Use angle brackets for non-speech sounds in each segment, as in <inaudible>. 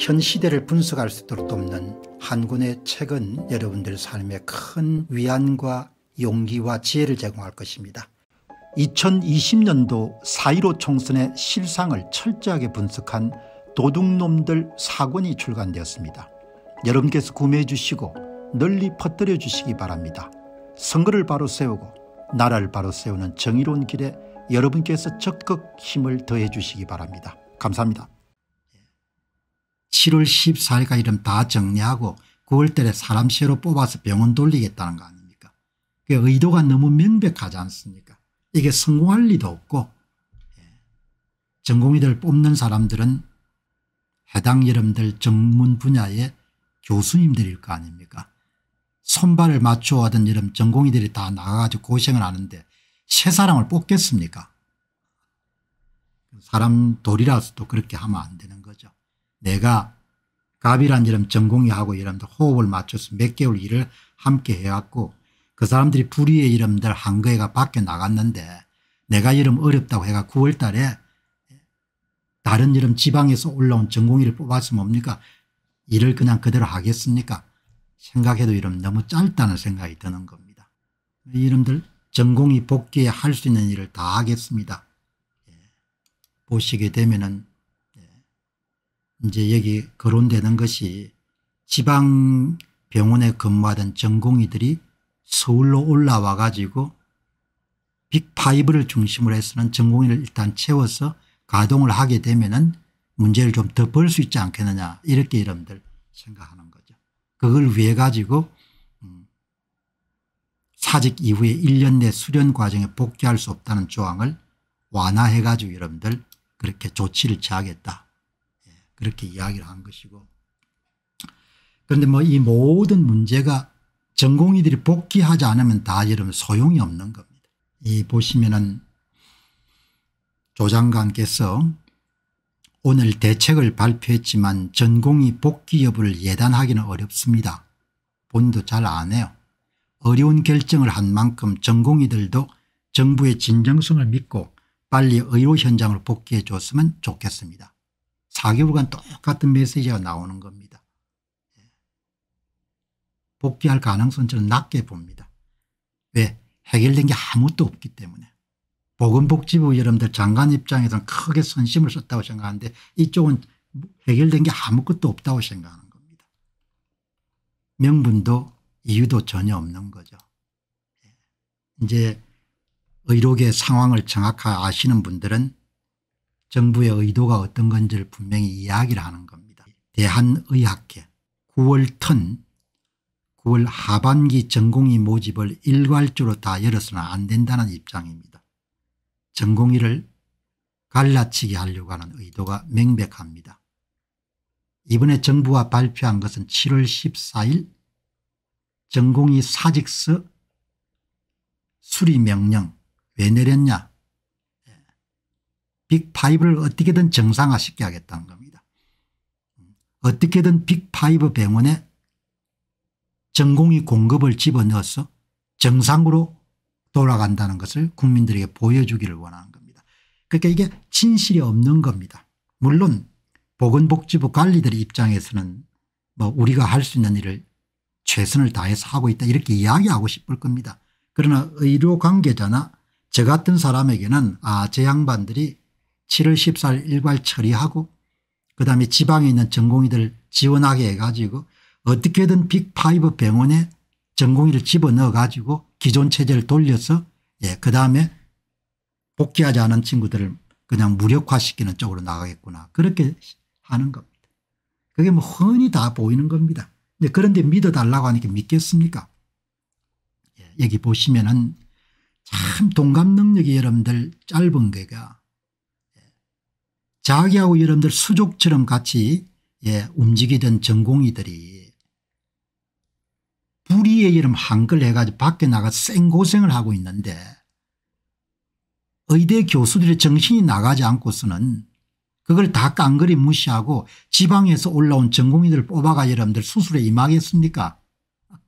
현 시대를 분석할 수 있도록 돕는 한군의 책은 여러분들 삶에 큰 위안과 용기와 지혜를 제공할 것입니다. 2020년도 4.15 총선의 실상을 철저하게 분석한 도둑놈들 사권이 출간되었습니다. 여러분께서 구매해 주시고 널리 퍼뜨려 주시기 바랍니다. 선거를 바로 세우고 나라를 바로 세우는 정의로운 길에 여러분께서 적극 힘을 더해 주시기 바랍니다. 감사합니다. 7월 14일까지 이름 다 정리하고 9월달에 사람 새로 뽑아서 병원 돌리겠다는 거 아닙니까 그 의도가 너무 명백하지 않습니까 이게 성공할 리도 없고 예. 전공의들 뽑는 사람들은 해당 여러분들 전문 분야의 교수님들일 거 아닙니까 손발을 맞춰하던 이런 전공의들이 다나가가고생을 하는데 새 사람을 뽑겠습니까 사람 돌이라서도 그렇게 하면 안 되는 거죠. 내가 갑이란 이름 전공이 하고 이름도 호흡을 맞춰서 몇 개월 일을 함께 해왔고 그 사람들이 불의의 이름들 한 거가 밖에 나갔는데 내가 이름 어렵다고 해가 9월 달에 다른 이름 지방에서 올라온 전공이를 뽑았으면 뭡니까 일을 그냥 그대로 하겠습니까 생각해도 이름 너무 짧다는 생각이 드는 겁니다. 이름들 전공이 복귀에 할 수 있는 일을 다 하겠습니다. 예. 보시게 되면 은 이제 여기 거론되는 것이 지방 병원에 근무하던 전공의들이 서울로 올라와 가지고 빅파이브를 중심으로 해서는 전공의를 일단 채워서 가동을 하게 되면은 문제를 좀 더 벌 수 있지 않겠느냐 이렇게 여러분들 생각하는 거죠. 그걸 위해 가지고 음, 사직 이후에 1년 내 수련 과정에 복귀할 수 없다는 조항을 완화해 가지고 여러분들 그렇게 조치를 취하겠다. 그렇게 이야기를 한 것이고 그런데 뭐 이 모든 문제가 전공의들이 복귀하지 않으면 다 여러분 소용이 없는 겁니다. 이 보시면은 조 장관께서 오늘 대책을 발표했지만 전공의 복귀 여부를 예단하기는 어렵습니다. 본도 잘 안 해요. 어려운 결정을 한 만큼 전공의들도 정부의 진정성을 믿고 빨리 의료 현장으 복귀해 줬으면 좋겠습니다. 4기월간 똑같은 메시지가 나오는 겁니다. 예. 복귀할 가능성은 저는 낮게 봅니다. 왜? 해결된 게 아무것도 없기 때문에. 보건복지부 여러분들 장관 입장에서는 크게 선심을 썼다고 생각하는데 이쪽은 해결된 게 아무것도 없다고 생각하는 겁니다. 명분도 이유도 전혀 없는 거죠. 예. 이제 의료계 상황을 정확히 아시는 분들은 정부의 의도가 어떤 건지를 분명히 이야기를 하는 겁니다. 대한의학회 9월 턴 9월 하반기 전공의 모집을 일괄적으로 다 열어서는 안 된다는 입장입니다. 전공의를 갈라치게 하려고 하는 의도가 명백합니다. 이번에 정부가 발표한 것은 7월 14일 전공의 사직서 수리 명령 왜 내렸냐 빅5를 어떻게든 정상화시켜 야겠다는 겁니다. 어떻게든 빅5 병원에 전공의 공급을 집어넣어서 정상으로 돌아간다는 것을 국민들에게 보여주기를 원하는 겁니다. 그러니까 이게 진실이 없는 겁니다. 물론 보건복지부 관리들의 입장에서는 뭐 우리가 할 수 있는 일을 최선을 다해서 하고 있다 이렇게 이야기하고 싶을 겁니다. 그러나 의료 관계자나 저 같은 사람에게는 아저 양반들이 7월 14일 일괄 처리하고 그다음에 지방에 있는 전공의들 지원하게 해가지고 어떻게든 빅5 병원에 전공의를 집어넣어 가지고 기존 체제를 돌려서 예, 그다음에 복귀하지 않은 친구들을 그냥 무력화시키는 쪽으로 나가겠구나 그렇게 하는 겁니다. 그게 뭐 흔히 다 보이는 겁니다. 그런데 믿어달라고 하니까 믿겠습니까 예, 여기 보시면은 참 동감 능력이 여러분들 짧은 게가 자기하고 여러분들 수족처럼 같이 예, 움직이던 전공이들이 불의의 이름 한글 해가지고 밖에 나가 생고생을 하고 있는데 의대 교수들의 정신이 나가지 않고서는 그걸 다 깡그리 무시하고 지방에서 올라온 전공의들 을 뽑아가 여러분들 수술에 임하겠습니까 <laughs>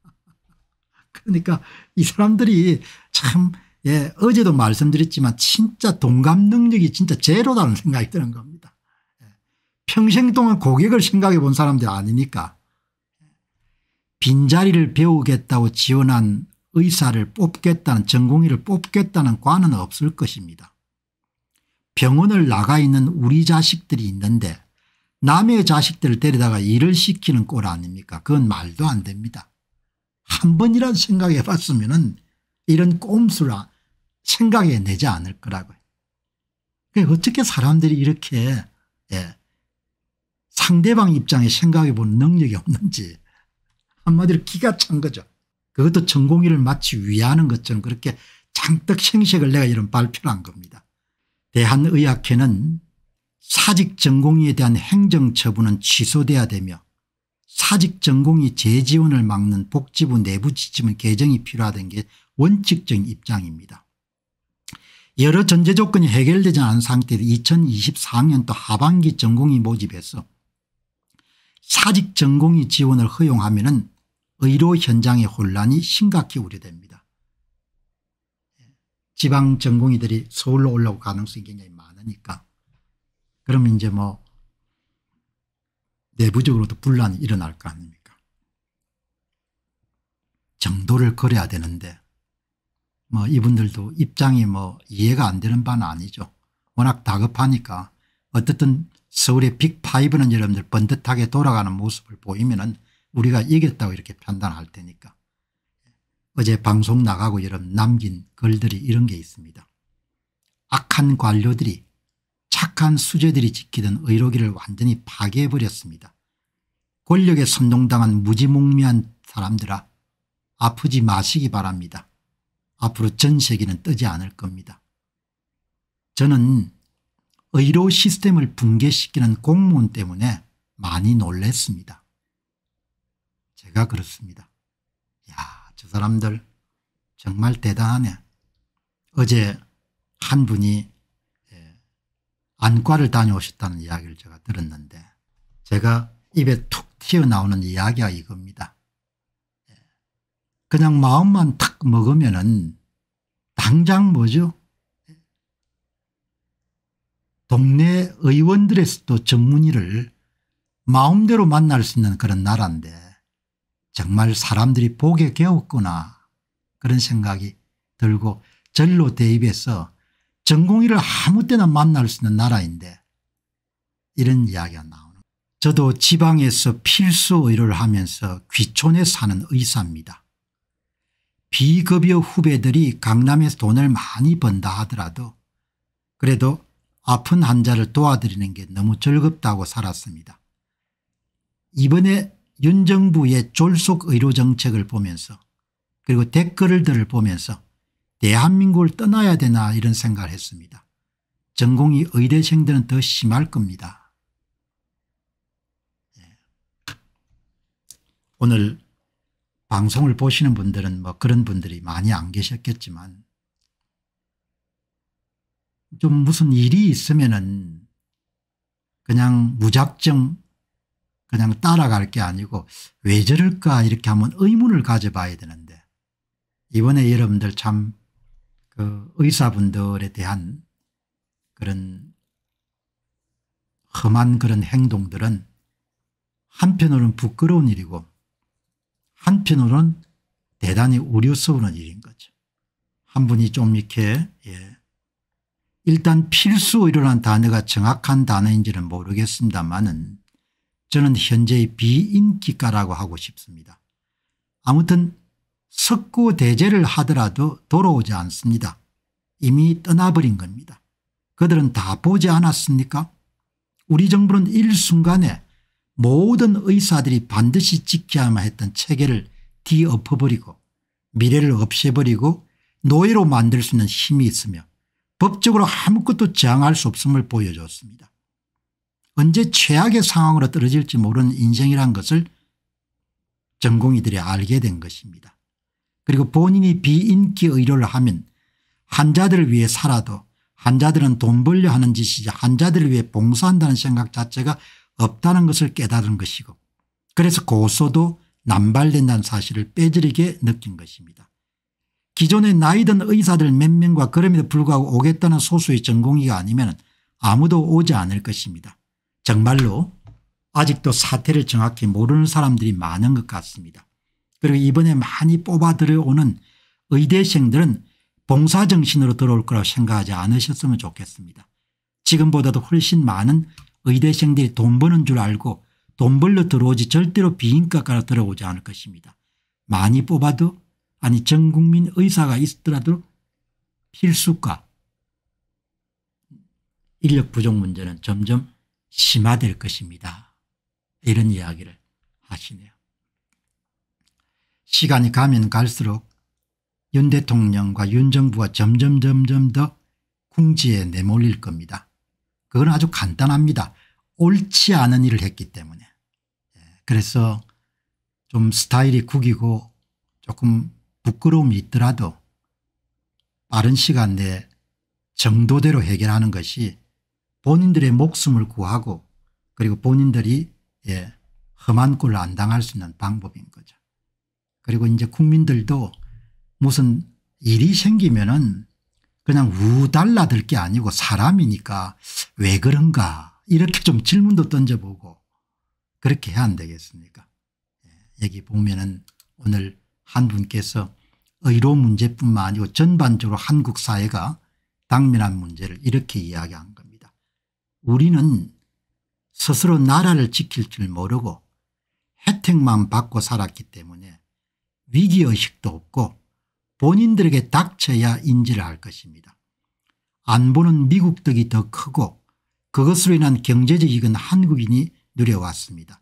그러니까 이 사람들이 참 예, 어제도 말씀드렸지만 진짜 동감 능력이 진짜 제로라는 생각이 드는 겁니다. 예. 평생 동안 고객을 생각해 본 사람들 아니니까 빈자리를 배우겠다고 지원한 의사를 뽑겠다는 전공의를 뽑겠다는 과는 없을 것입니다. 병원을 나가 있는 우리 자식들이 있는데 남의 자식들을 데려다가 일을 시키는 꼴 아닙니까 그건 말도 안 됩니다. 한 번이라도 생각해 봤으면 이런 꼼수라 생각해 내지 않을 거라고요. 그러니까 어떻게 사람들이 이렇게 예, 상대방 입장에 생각해 보는 능력이 없는지 한마디로 기가 찬 거죠. 그것도 전공의를 마치 위하는 것처럼 그렇게 장뜩 생색을 내가 이런 발표를 한 겁니다. 대한의학회는 사직 전공의에 대한 행정처분은 취소돼야 되며 사직 전공의 재지원을 막는 복지부 내부 지침은 개정이 필요하다는 게 원칙적인 입장입니다. 여러 전제 조건이 해결되지 않은 상태에서 2 0 2 4년도 하반기 전공이모집해서 사직 전공이 지원을 허용하면 은 의료 현장의 혼란이 심각히 우려됩니다. 지방 전공이들이 서울로 올라올 가능성이 굉장히 많으니까 그러면 이제 뭐 내부적으로도 분란이 일어날 거 아닙니까 정도를 그려야 되는데 뭐 이분들도 입장이 뭐 이해가 안 되는 바는 아니죠. 워낙 다급하니까 어떻든 서울의 빅파는 여러분들 번듯하게 돌아가는 모습을 보이면은 우리가 이겼다고 이렇게 판단할 테니까. 어제 방송 나가고 여러 남긴 글들이 이런 게 있습니다. 악한 관료들이 착한 수재들이 지키던 의료기를 완전히 파괴해버렸습니다. 권력에 선동당한 무지몽미한 사람들아 아프지 마시기 바랍니다. 앞으로 전 세계는 뜨지 않을 겁니다. 저는 의료 시스템을 붕괴시키는 공무원 때문에 많이 놀랬습니다. 제가 그렇습니다. 야, 저 사람들 정말 대단하네. 어제 한 분이 예, 안과를 다녀오셨다는 이야기를 제가 들었는데 제가 입에 툭 튀어나오는 이야기가 이겁니다. 그냥 마음만 탁 먹으면은 당장 뭐죠? 동네 의원들에서도 전문의를 마음대로 만날 수 있는 그런 나라인데 정말 사람들이 보게 개웠구나 그런 생각이 들고 절로 대입해서 전공의를 아무 때나 만날 수 있는 나라인데 이런 이야기가 나오는 저도 지방에서 필수 의료를 하면서 귀촌에 사는 의사입니다. 비급여 후배들이 강남에서 돈을 많이 번다 하더라도 그래도 아픈 환자를 도와드리는 게 너무 즐겁다고 살았습니다. 이번에 윤 정부의 졸속 의료 정책을 보면서 그리고 댓글들을 보면서 대한민국을 떠나야 되나 이런 생각을 했습니다. 전공이 의대생들은 더 심할 겁니다. 예. 오늘 방송을 보시는 분들은 뭐 그런 분들이 많이 안 계셨겠지만 좀 무슨 일이 있으면은 그냥 무작정 그냥 따라갈 게 아니고 왜 저럴까 이렇게 한번 의문을 가져봐야 되는데 이번에 여러분들 참 그 의사분들에 대한 그런 험한 그런 행동들은 한편으로는 부끄러운 일이고 한편으로는 대단히 우려스러운 일인 거죠. 한 분이 좀 이렇게 예. 일단 필수 의료란 단어가 정확한 단어인지는 모르겠습니다만은 저는 현재의 비인기가라고 하고 싶습니다. 아무튼 석고 대제를 하더라도 돌아오지 않습니다. 이미 떠나버린 겁니다. 그들은 다 보지 않았습니까 우리 정부는 일순간에 모든 의사들이 반드시 지켜야만 했던 체계를 뒤엎어버리고 미래를 없애버리고 노예로 만들 수 있는 힘이 있으며 법적으로 아무것도 저항할 수 없음을 보여줬습니다. 언제 최악의 상황으로 떨어질지 모르는 인생이란 것을 전공의들이 알게 된 것입니다. 그리고 본인이 비인기 의료를 하면 환자들을 위해 살아도 환자들은 돈 벌려 하는 짓이지 환자들을 위해 봉사한다는 생각 자체가 없다는 것을 깨달은 것이고 그래서 고소도 남발된다는 사실을 빼저리게 느낀 것입니다. 기존의 나이든 의사들 몇 명과 그럼에도 불구하고 오겠다는 소수의 전공의가 아니면 아무도 오지 않을 것입니다. 정말로 아직도 사태를 정확히 모르는 사람들이 많은 것 같습니다. 그리고 이번에 많이 뽑아 들어오는 의대생들은 봉사정신으로 들어올 거라고 생각하지 않으셨으면 좋겠습니다. 지금보다도 훨씬 많은 의대생들이 돈 버는 줄 알고 돈 벌러 들어오지 절대로 비인가가로 들어오지 않을 것입니다. 많이 뽑아도 아니 전 국민 의사가 있더라도 필수과 인력 부족 문제는 점점 심화될 것입니다. 이런 이야기를 하시네요. 시간이 가면 갈수록 윤 대통령과 윤 정부가 점점 점점 더 궁지에 내몰릴 겁니다. 그건 아주 간단합니다. 옳지 않은 일을 했기 때문에. 예, 그래서 좀 스타일이 구기고 조금 부끄러움이 있더라도 빠른 시간 내에 정도대로 해결하는 것이 본인들의 목숨을 구하고 그리고 본인들이 예, 험한 꼴을 안 당할 수 있는 방법인 거죠. 그리고 이제 국민들도 무슨 일이 생기면은 그냥 우달라들 게 아니고 사람이니까 왜 그런가 이렇게 좀 질문도 던져보고 그렇게 해야 안 되겠습니까 예, 여기 보면은 오늘 한 분께서 의료 문제뿐만 아니고 전반적으로 한국 사회가 당면한 문제를 이렇게 이야기한 겁니다. 우리는 스스로 나라를 지킬 줄 모르고 혜택만 받고 살았기 때문에 위기의식도 없고 본인들에게 닥쳐야 인지를 할 것입니다. 안보는 미국 덕이 더 크고 그것으로 인한 경제적 이익은 한국인이 누려왔습니다.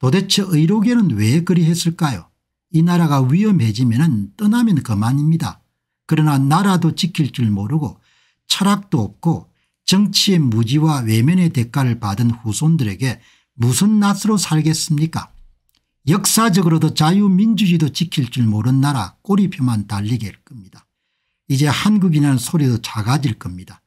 도대체 의료계는 왜 그리 했을까요? 이 나라가 위험해지면 떠나면 그만입니다. 그러나 나라도 지킬 줄 모르고 철학도 없고 정치의 무지와 외면의 대가를 받은 후손들에게 무슨 낯으로 살겠습니까? 역사적으로도 자유민주주의도 지킬 줄 모른 나라 꼬리표만 달리게 할 겁니다. 이제 한국이라는 소리도 작아질 겁니다.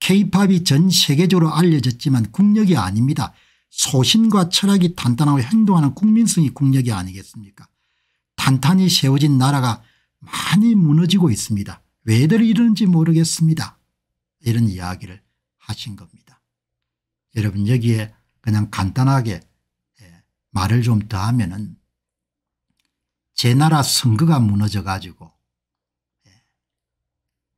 케이팝이 전 세계적으로 알려졌지만 국력이 아닙니다. 소신과 철학이 단단하고 행동하는 국민성이 국력이 아니겠습니까 단단히 세워진 나라가 많이 무너지고 있습니다. 왜들 이러는지 모르겠습니다. 이런 이야기를 하신 겁니다. 여러분 여기에 그냥 간단하게 말을 좀 더 하면은 제 나라 선거가 무너져 가지고 예,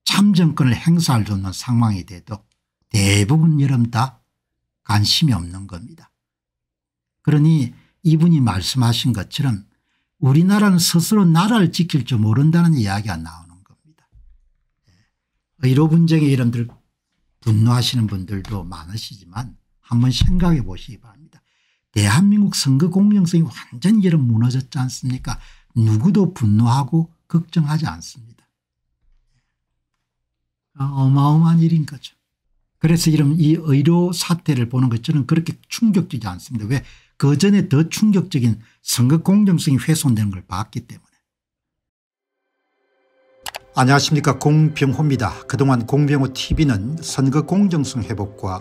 참정권을 행사할 수 없는 상황이 돼도 대부분 여러분 다 관심이 없는 겁니다. 그러니 이분이 말씀하신 것처럼 우리나라는 스스로 나라를 지킬 줄 모른다는 이야기가 나오는 겁니다. 예, 의료 분쟁에 여러분들 분노하시는 분들도 많으시지만 한번 생각해 보시기 바랍니다. 대한민국 선거 공정성이 완전히 이런 무너졌지 않습니까 누구도 분노하고 걱정하지 않습니다. 어마어마한 일인 거죠. 그래서 이런 이 의료 사태를 보는 것처럼 그렇게 충격적이지 않습니다. 왜? 그 전에 더 충격적인 선거 공정성이 훼손되는 걸 봤기 때문에. 안녕하십니까 공병호입니다. 그동안 공병호 tv는 선거 공정성 회복과